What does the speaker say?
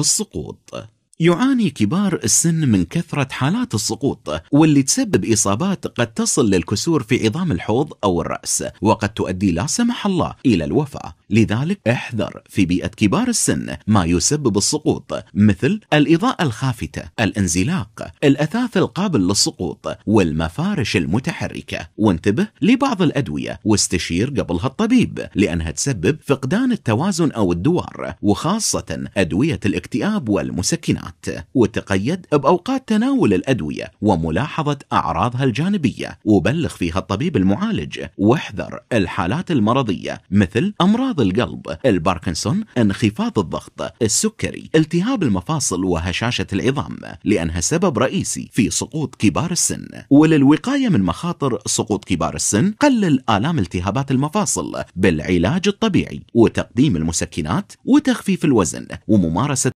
السقوط يعاني كبار السن من كثرة حالات السقوط واللي تسبب إصابات قد تصل للكسور في عظام الحوض أو الرأس وقد تؤدي لا سمح الله إلى الوفاة لذلك احذر في بيئة كبار السن ما يسبب السقوط مثل الإضاءة الخافتة الانزلاق الأثاث القابل للسقوط والمفارش المتحركة وانتبه لبعض الأدوية واستشير قبلها الطبيب لأنها تسبب فقدان التوازن أو الدوار وخاصة أدوية الاكتئاب والمسكنات الحالات وتقيد بأوقات تناول الأدوية وملاحظة أعراضها الجانبية وبلغ فيها الطبيب المعالج واحذر الحالات المرضية مثل أمراض القلب الباركنسون انخفاض الضغط السكري التهاب المفاصل وهشاشة العظام لأنها سبب رئيسي في سقوط كبار السن وللوقاية من مخاطر سقوط كبار السن قلل آلام التهابات المفاصل بالعلاج الطبيعي وتقديم المسكنات وتخفيف الوزن وممارسة